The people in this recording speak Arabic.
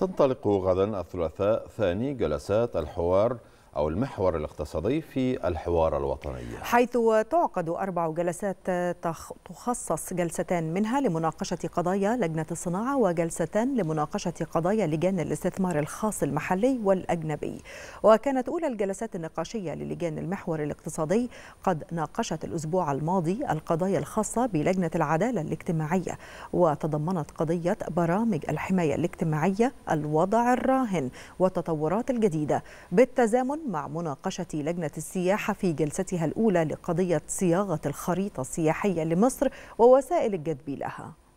تنطلق غدا الثلاثاء ثاني جلسات الحوار أو المحور الاقتصادي في الحوار الوطني حيث تعقد أربع جلسات تخصص جلستان منها لمناقشة قضايا لجنة الصناعة وجلستان لمناقشة قضايا لجان الاستثمار الخاص المحلي والأجنبي وكانت أولى الجلسات النقاشية للجان المحور الاقتصادي قد ناقشت الأسبوع الماضي القضايا الخاصة بلجنة العدالة الاجتماعية وتضمنت قضية برامج الحماية الاجتماعية الوضع الراهن والتطورات الجديدة بالتزامن مع مناقشة لجنة السياحة في جلستها الأولى لقضية صياغة الخريطة السياحية لمصر ووسائل الجذب لها